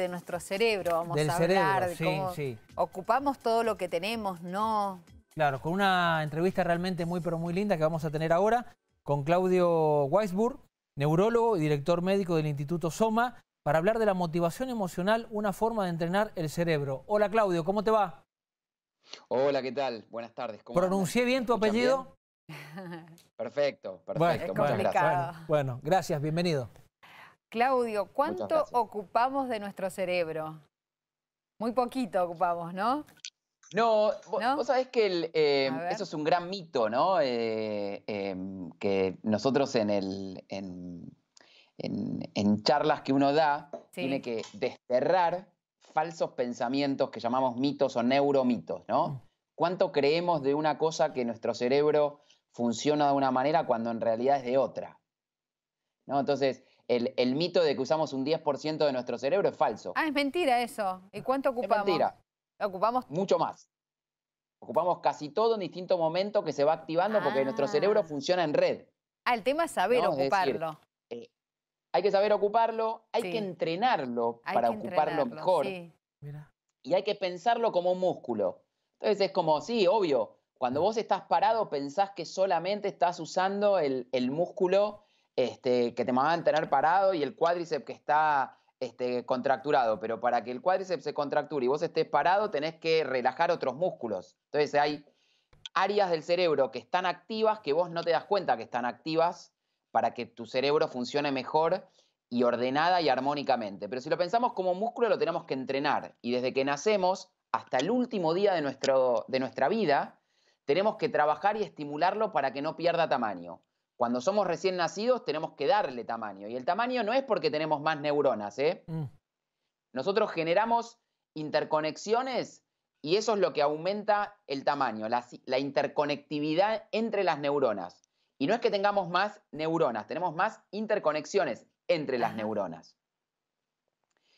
de nuestro cerebro, vamos a hablar de cómo ocupamos todo lo que tenemos, no. Claro, con una entrevista realmente muy pero muy linda que vamos a tener ahora con Claudio Weisburg, neurólogo y director médico del Instituto Soma, para hablar de la motivación emocional, una forma de entrenar el cerebro. Hola Claudio, ¿cómo te va? Hola, ¿qué tal? Buenas tardes. ¿Pronuncié bien tu apellido? Perfecto, perfecto. bueno, gracias, bienvenido. Claudio, ¿cuánto ocupamos de nuestro cerebro? Muy poquito ocupamos, ¿no? No, vos, sabés que em, eso es un gran mito, ¿no? Eh, em, que nosotros en, en, charlas que uno da, tiene que desterrar falsos pensamientos que llamamos mitos o neuromitos, ¿no? Mm. ¿Cuánto creemos de una cosa que nuestro cerebro funciona de una manera cuando en realidad es de otra? ¿No? Entonces, el, mito de que usamos un 10% de nuestro cerebro es falso. Ah, es mentira eso. ¿Y cuánto ocupamos? Es mentira. ¿Ocupamos? Mucho más. Ocupamos casi todo en distintos momentos que se va activando porque nuestro ah. cerebro funciona en red. Ah, el tema es saber ocuparlo. Eh, hay que saber ocuparlo, hay que entrenarlo para ocuparlo mejor. Y hay que pensarlo como un músculo. Entonces es como, sí, obvio, cuando mm. vos estás parado pensás que solamente estás usando el, el músculo este, que te a tener parado y el cuádriceps que está este, contracturado, pero para que el cuádriceps se contracture y vos estés parado tenés que relajar otros músculos. Entonces hay áreas del cerebro que están activas que vos no te das cuenta que están activas para que tu cerebro funcione mejor y ordenada y armónicamente. Pero si lo pensamos como músculo, lo tenemos que entrenar. Y desde que nacemos hasta el último día de nuestra vida, tenemos que trabajar y estimularlo para que no pierda tamaño. Cuando somos recién nacidos tenemos que darle tamaño. Y el tamaño no es porque tenemos más neuronas. ¿eh? Mm. Nosotros generamos interconexiones y eso es lo que aumenta el tamaño, la, interconectividad entre las neuronas. Y no es que tengamos más neuronas, tenemos más interconexiones entre las neuronas.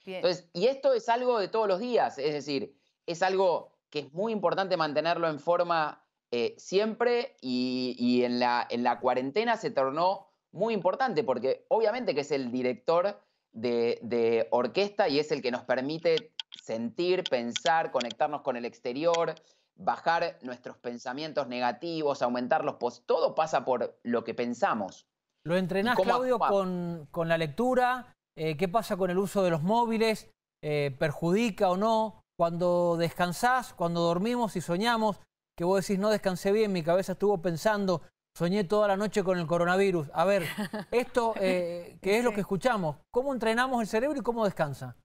y esto es algo de todos los días, es decir, es algo que es muy importante mantenerlo en forma eh, siempre y, en, la, cuarentena se tornó muy importante porque obviamente que es el director de, orquesta y es el que nos permite sentir, pensar, conectarnos con el exterior, bajar nuestros pensamientos negativos, aumentarlos, pues Todo pasa por lo que pensamos. ¿Lo entrenás, Claudio, con, la lectura? Eh, ¿Qué pasa con el uso de los móviles? Eh, ¿Perjudica o no? Cuando descansás, cuando dormimos y soñamos, que vos decís, no descansé bien, mi cabeza estuvo pensando, soñé toda la noche con el coronavirus. A ver, esto qué eh, que es lo que escuchamos, ¿cómo entrenamos el cerebro y cómo descansa?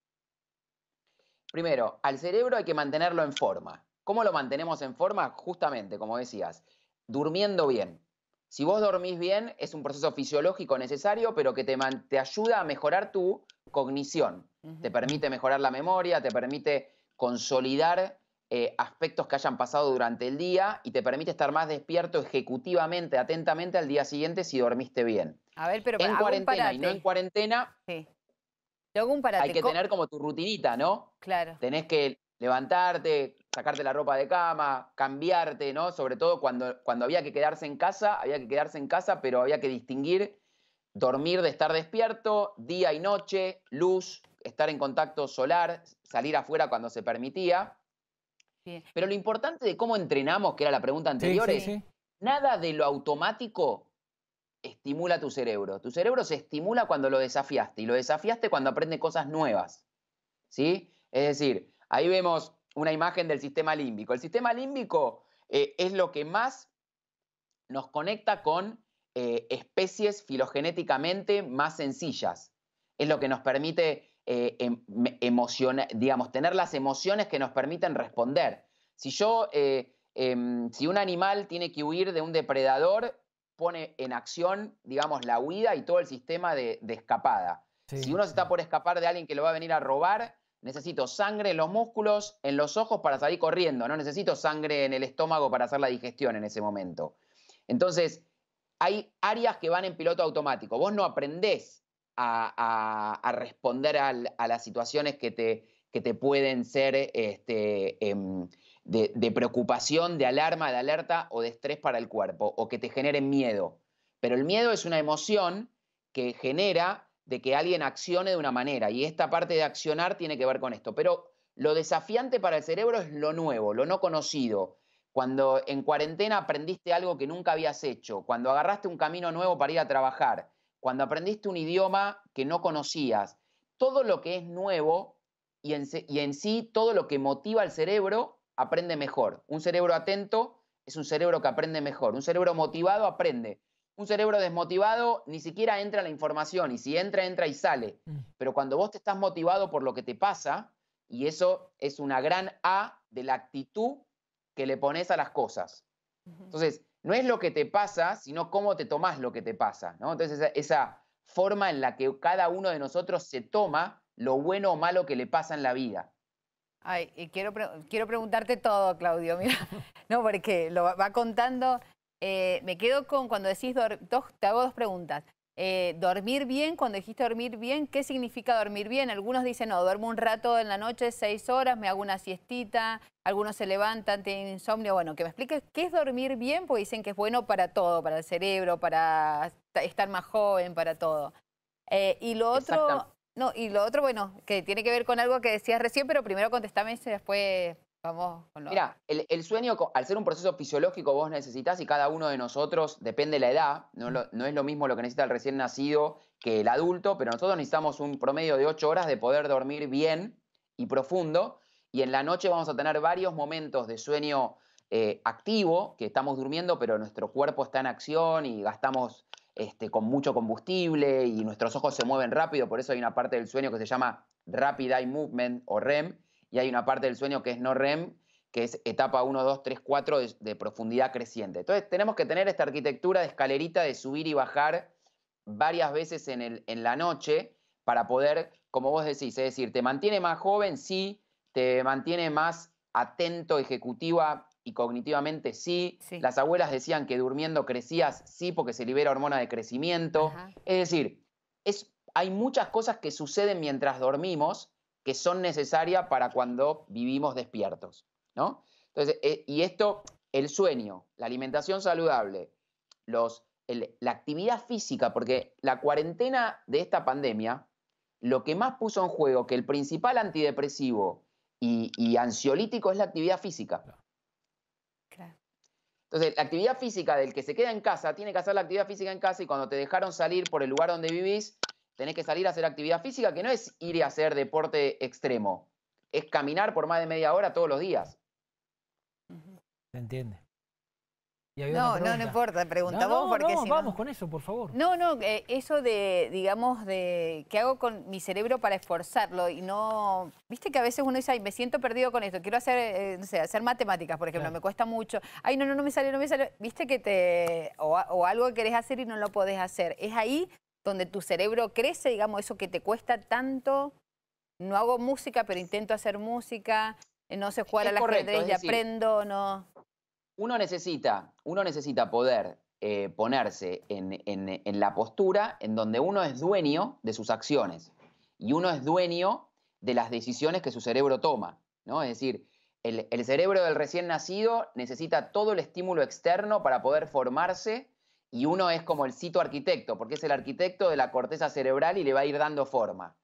Primero, al cerebro hay que mantenerlo en forma. ¿Cómo lo mantenemos en forma? Justamente, como decías, durmiendo bien. Si vos dormís bien, es un proceso fisiológico necesario, pero que te, te ayuda a mejorar tu cognición. Te permite mejorar la memoria, te permite consolidar eh, aspectos que hayan pasado durante el día y te permite estar más despierto ejecutivamente, atentamente al día siguiente si dormiste bien. A ver, pero en cuarentena y no en cuarentena. Sí. Hay que tener como tu rutinita, ¿no? Claro. Tenés que levantarte, sacarte la ropa de cama, cambiarte, ¿no? Sobre todo cuando, cuando había que quedarse en casa, había que quedarse en casa, pero había que distinguir dormir de estar despierto, día y noche, luz, estar en contacto solar, salir afuera cuando se permitía. Pero lo importante de cómo entrenamos, que era la pregunta anterior, es que nada de lo automático estimula tu cerebro. Tu cerebro se estimula cuando lo desafiaste y lo desafiaste cuando aprende cosas nuevas. ¿Sí? Es decir, ahí vemos una imagen del sistema límbico. El sistema límbico eh, es lo que más nos conecta con eh, especies filogenéticamente más sencillas. Es lo que nos permite eh, em, digamos, tener las emociones que nos permiten responder. Si yo, eh, em, si un animal tiene que huir de un depredador, pone en acción, digamos, la huida y todo el sistema de, escapada. si uno se está por escapar de alguien que lo va a venir a robar, necesito sangre en los músculos, en los ojos para salir corriendo, no necesito sangre en el estómago para hacer la digestión en ese momento. Entonces, hay áreas que van en piloto automático. Vos no aprendés a, responder a las situaciones que te, pueden ser este, em, de, de, preocupación, de alarma, de alerta o de estrés para el cuerpo, o que te generen miedo. Pero el miedo es una emoción que genera de que alguien accione de una manera, y esta parte de accionar tiene que ver con esto. Pero lo desafiante para el cerebro es lo nuevo, lo no conocido. Cuando en cuarentena aprendiste algo que nunca habías hecho, cuando agarraste un camino nuevo para ir a trabajar, cuando aprendiste un idioma que no conocías, todo lo que es nuevo y en, sí todo lo que motiva al cerebro aprende mejor. Un cerebro atento es un cerebro que aprende mejor, un cerebro motivado aprende. Un cerebro desmotivado ni siquiera entra la información y si entra, entra y sale. Mm. Pero cuando vos te estás motivado por lo que te pasa, y eso es una gran A de la actitud que le pones a las cosas. Entonces, no es lo que te pasa, sino cómo te tomás lo que te pasa, ¿no? Entonces esa, forma en la que cada uno de nosotros se toma lo bueno o malo que le pasa en la vida. Ay, quiero, preguntarte todo, Claudio, mira, no, porque lo va contando. Eh, me quedo con cuando decís, te hago dos preguntas. Eh, dormir bien, cuando dijiste dormir bien, ¿qué significa dormir bien? Algunos dicen, no, duermo un rato en la noche, seis horas, me hago una siestita, algunos se levantan, tienen insomnio. Bueno, que me expliques qué es dormir bien, porque dicen que es bueno para todo, para el cerebro, para estar más joven, para todo. Eh, y lo otro, no, y lo otro, bueno, que tiene que ver con algo que decías recién, pero primero contestame y después Vamos Mira, el, sueño, al ser un proceso fisiológico, vos necesitas y cada uno de nosotros, depende de la edad, no, es lo mismo lo que necesita el recién nacido que el adulto, pero nosotros necesitamos un promedio de ocho horas de poder dormir bien y profundo. Y en la noche vamos a tener varios momentos de sueño eh, activo, que estamos durmiendo, pero nuestro cuerpo está en acción y gastamos este, con mucho combustible y nuestros ojos se mueven rápido, por eso hay una parte del sueño que se llama Rapid Eye Movement o REM, y hay una parte del sueño que es no REM, que es etapa 1, 2, 3, 4 de, profundidad creciente. Entonces tenemos que tener esta arquitectura de escalerita de subir y bajar varias veces en, el, en la noche para poder, como vos decís, es decir, te mantiene más joven, sí, te mantiene más atento, ejecutiva y cognitivamente, sí. Las abuelas decían que durmiendo crecías, sí, porque se libera hormona de crecimiento. Es decir, es, hay muchas cosas que suceden mientras dormimos que son necesarias para cuando vivimos despiertos, ¿no? Entonces, eh, y esto, el sueño, la alimentación saludable, los, la actividad física, porque la cuarentena de esta pandemia, lo que más puso en juego que el principal antidepresivo y, y ansiolítico es la actividad física. Entonces, la actividad física del que se queda en casa, tiene que hacer la actividad física en casa y cuando te dejaron salir por el lugar donde vivís, tenés que salir a hacer actividad física, que no es ir a hacer deporte extremo, es caminar por más de media hora todos los días. ¿Se entiende? no, no, importa, pregunta vos no, porque no, vamos con eso, por favor. No, no, eh, eso de, digamos, de qué hago con mi cerebro para esforzarlo y no... Viste que a veces uno dice, ay, me siento perdido con esto, quiero hacer, eh, no sé, hacer matemáticas, por ejemplo, me cuesta mucho. Ay, no, no, no me sale, no me sale. Viste que te... o, algo que querés hacer y no lo podés hacer. Es ahí donde tu cerebro crece, digamos, eso que te cuesta tanto. No hago música, pero intento hacer música, eh, no sé jugar es la y aprendo, no. Uno necesita, uno necesita poder eh, ponerse en, la postura en donde uno es dueño de sus acciones y uno es dueño de las decisiones que su cerebro toma, ¿no? Es decir, el, el, cerebro del recién nacido necesita todo el estímulo externo para poder formarse y uno es como el cito arquitecto, porque es el arquitecto de la corteza cerebral y le va a ir dando forma.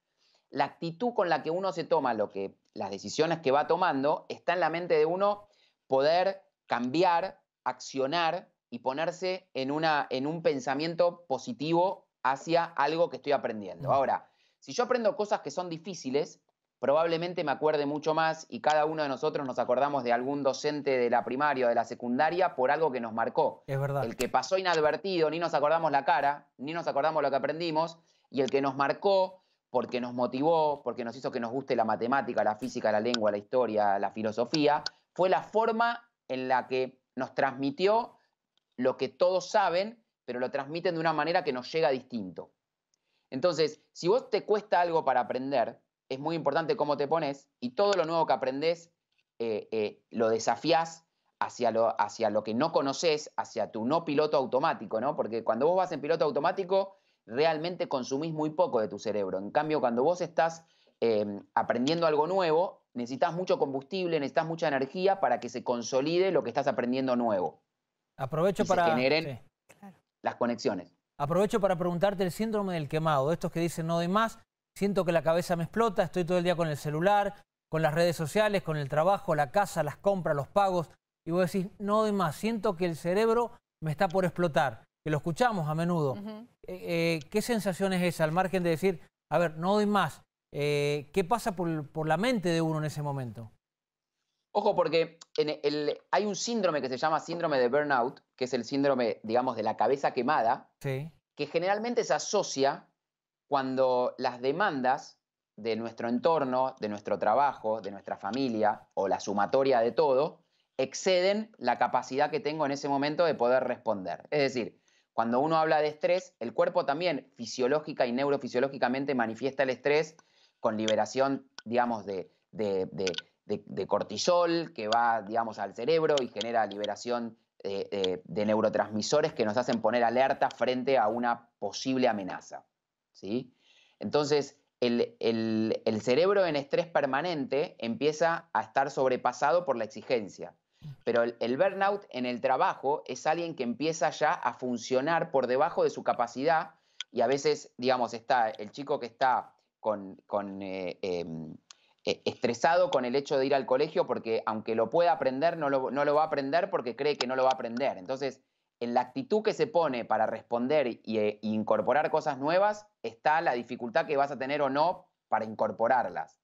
La actitud con la que uno se toma lo que, las decisiones que va tomando, está en la mente de uno poder cambiar, accionar y ponerse en, una, en un pensamiento positivo hacia algo que estoy aprendiendo. Mm. Ahora, si yo aprendo cosas que son difíciles, probablemente me acuerde mucho más y cada uno de nosotros nos acordamos de algún docente de la primaria o de la secundaria por algo que nos marcó. Es verdad. El que pasó inadvertido, ni nos acordamos la cara, ni nos acordamos lo que aprendimos, y el que nos marcó porque nos motivó, porque nos hizo que nos guste la matemática, la física, la lengua, la historia, la filosofía, fue la forma en la que nos transmitió lo que todos saben, pero lo transmiten de una manera que nos llega distinto. Entonces, si vos te cuesta algo para aprender, es muy importante cómo te pones y todo lo nuevo que aprendes eh, eh, lo desafías hacia lo, hacia lo que no conoces, hacia tu no piloto automático, ¿no? Porque cuando vos vas en piloto automático, realmente consumís muy poco de tu cerebro. En cambio, cuando vos estás eh, aprendiendo algo nuevo, necesitas mucho combustible, necesitas mucha energía para que se consolide lo que estás aprendiendo nuevo. Aprovecho para... Se generen las conexiones. Aprovecho para preguntarte el síndrome del quemado, estos que dicen no doy más, siento que la cabeza me explota, estoy todo el día con el celular, con las redes sociales, con el trabajo, la casa, las compras, los pagos, y vos decís, no doy más, siento que el cerebro me está por explotar, que lo escuchamos a menudo. Eh, eh, ¿Qué sensación es esa al margen de decir, a ver, no doy más? Eh, ¿Qué pasa por, la mente de uno en ese momento? Ojo, porque hay un síndrome que se llama síndrome de burnout, que es el síndrome, digamos, de la cabeza quemada, que generalmente se asocia cuando las demandas de nuestro entorno, de nuestro trabajo, de nuestra familia o la sumatoria de todo, exceden la capacidad que tengo en ese momento de poder responder. Es decir, cuando uno habla de estrés, el cuerpo también fisiológica y neurofisiológicamente manifiesta el estrés con liberación, de, cortisol que va, al cerebro y genera liberación eh, eh, de neurotransmisores que nos hacen poner alerta frente a una posible amenaza. ¿sí? Entonces, el, cerebro en estrés permanente empieza a estar sobrepasado por la exigencia. Pero el, burnout en el trabajo es alguien que empieza ya a funcionar por debajo de su capacidad y a veces, digamos, está el chico que está con, con eh, em, eh, estresado con el hecho de ir al colegio porque aunque lo pueda aprender, no lo, no lo va a aprender porque cree que no lo va a aprender. Entonces, en la actitud que se pone para responder e incorporar cosas nuevas está la dificultad que vas a tener o no para incorporarlas.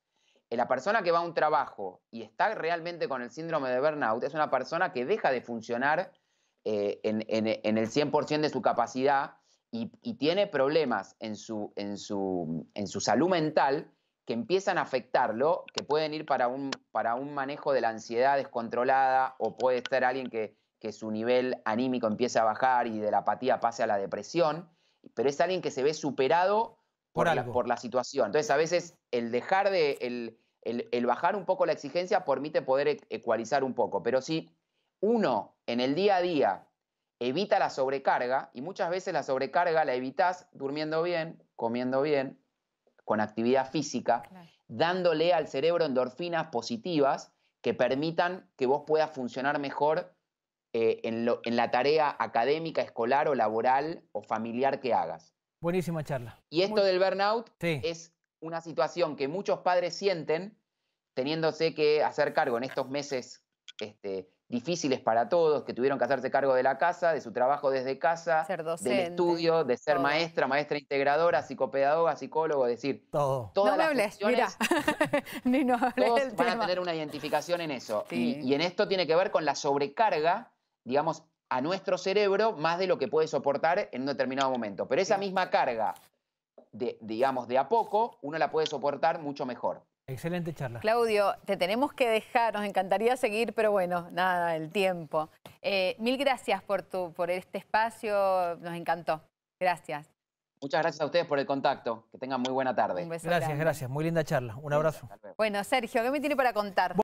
En eh, la persona que va a un trabajo y está realmente con el síndrome de burnout es una persona que deja de funcionar eh, en, el 100% de su capacidad y, tiene problemas en su, su, en su, salud mental que empiezan a afectarlo, que pueden ir para un, para un manejo de la ansiedad descontrolada o puede estar alguien que que su nivel anímico empiece a bajar y de la apatía pase a la depresión, pero es alguien que se ve superado por, La, situación. Entonces, a veces el dejar de, el, bajar un poco la exigencia permite poder ecualizar un poco, pero si uno en el día a día evita la sobrecarga, y muchas veces la sobrecarga la evitas durmiendo bien, comiendo bien, con actividad física, dándole al cerebro endorfinas positivas que permitan que vos puedas funcionar mejor eh, en, la tarea académica, escolar o laboral o familiar que hagas. Buenísima charla. Y esto del burnout es una situación que muchos padres sienten teniéndose que hacer cargo en estos meses este, difíciles para todos, que tuvieron que hacerse cargo de la casa, de su trabajo desde casa, del estudio, de ser maestra, maestra integradora, psicopedagoga, psicólogo, es decir, todo. Todas no me hables, mira, hables van a tener una identificación en eso. Y, y en esto tiene que ver con la sobrecarga digamos, a nuestro cerebro más de lo que puede soportar en un determinado momento. Pero esa misma carga, de, digamos, de a poco, uno la puede soportar mucho mejor. Excelente charla. Claudio, te tenemos que dejar, nos encantaría seguir, pero bueno, nada, el tiempo. Eh, mil gracias por, tu, por este espacio, nos encantó. Gracias. Muchas gracias a ustedes por el contacto. Que tengan muy buena tarde. gracias, gracias. Muy linda charla. Un abrazo. Bueno, Sergio, ¿qué me tiene para contar?